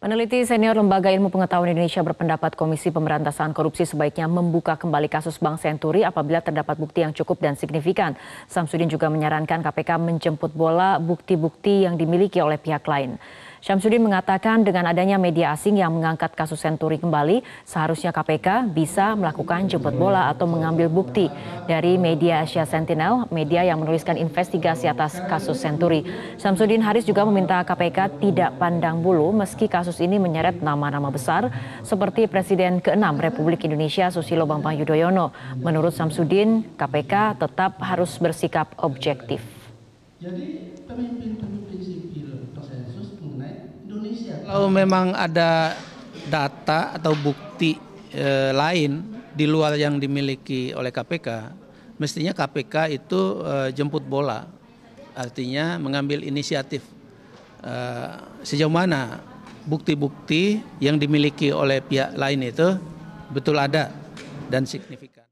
Peneliti senior Lembaga Ilmu Pengetahuan Indonesia berpendapat Komisi Pemberantasan Korupsi sebaiknya membuka kembali kasus Bank Senturi apabila terdapat bukti yang cukup dan signifikan. Samsudin juga menyarankan KPK menjemput bola bukti-bukti yang dimiliki oleh pihak lain. Syamsuddin mengatakan dengan adanya media asing yang mengangkat kasus senturi kembali, seharusnya KPK bisa melakukan jemput bola atau mengambil bukti dari media Asia Sentinel, media yang menuliskan investigasi atas kasus senturi. Syamsuddin Haris juga meminta KPK tidak pandang bulu meski kasus ini menyeret nama-nama besar seperti Presiden ke-6 Republik Indonesia Susilo Bambang Yudhoyono. Menurut Syamsuddin, KPK tetap harus bersikap objektif. Jadi pemimpin Indonesia. Kalau memang ada data atau bukti e, lain di luar yang dimiliki oleh KPK, mestinya KPK itu e, jemput bola, artinya mengambil inisiatif e, sejauh mana bukti-bukti yang dimiliki oleh pihak lain itu betul ada dan signifikan.